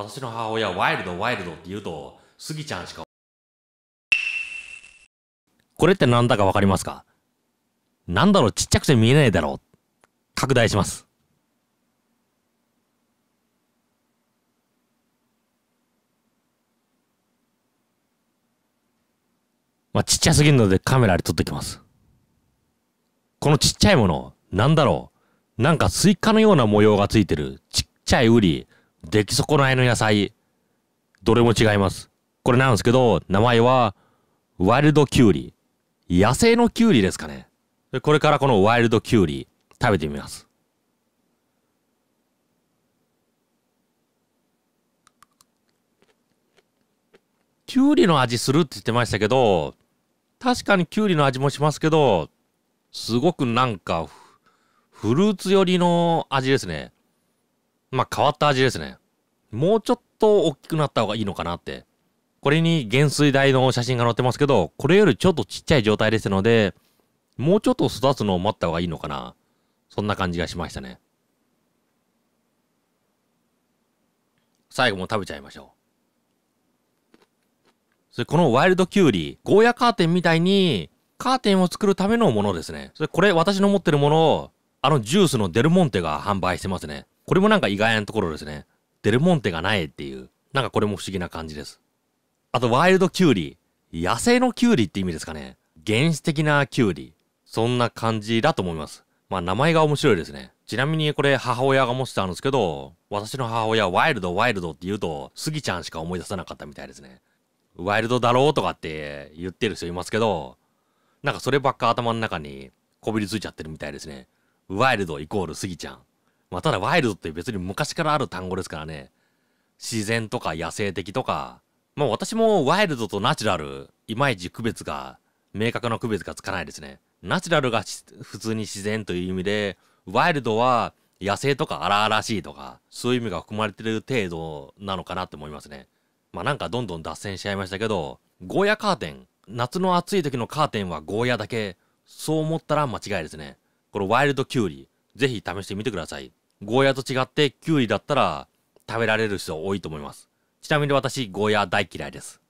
私の母親ワイルドワイルドって言うと、スギちゃんしか。これって何だかわかりますかなんだろう、ちっちゃくて見えないだろう。拡大します。まあ、ちっちゃすぎるのでカメラで撮ってきます。このちっちゃいもの、なんだろう。なんかスイカのような模様がついてる、ちっちゃいウリ、出来損ないの野菜、どれも違います。これなんですけど、名前は、ワイルドキュウリ。野生のキュウリですかね。でこれからこのワイルドキュウリ、食べてみます。キュウリの味するって言ってましたけど、確かにキュウリの味もしますけど、すごくなんか、フルーツ寄りの味ですね。まあ変わった味ですね。もうちょっと大きくなった方がいいのかなって。これに減衰台の写真が載ってますけど、これよりちょっとちっちゃい状態ですので、もうちょっと育つのを待った方がいいのかな。そんな感じがしましたね。最後も食べちゃいましょう。それこのワイルドキュウリ、ゴーヤカーテンみたいに、カーテンを作るためのものですね。それこれ私の持ってるものを、あのジュースのデルモンテが販売してますね。これもなんか意外なところですね。デルモンテがないっていう。なんかこれも不思議な感じです。あと、ワイルドキュウリ。野生のキュウリって意味ですかね。原始的なキュウリ。そんな感じだと思います。まあ、名前が面白いですね。ちなみにこれ母親が持ってたんですけど、私の母親ワイルドワイルドって言うと、スギちゃんしか思い出さなかったみたいですね。ワイルドだろうとかって言ってる人いますけど、なんかそればっか頭の中にこびりついちゃってるみたいですね。ワイルドイコールスギちゃん。まあ、ただワイルドって別に昔からある単語ですからね。自然とか野生的とか。まあ私もワイルドとナチュラル、いまいち区別が、明確な区別がつかないですね。ナチュラルが普通に自然という意味で、ワイルドは野生とか荒々しいとか、そういう意味が含まれてる程度なのかなって思いますね。まあなんかどんどん脱線しちゃいましたけど、ゴーヤカーテン。夏の暑い時のカーテンはゴーヤだけ。そう思ったら間違いですね。これワイルドキュウリ。ぜひ試してみてください。ゴーヤと違って、キュウリだったら食べられる人多いと思います。ちなみに私、ゴーヤ大嫌いです。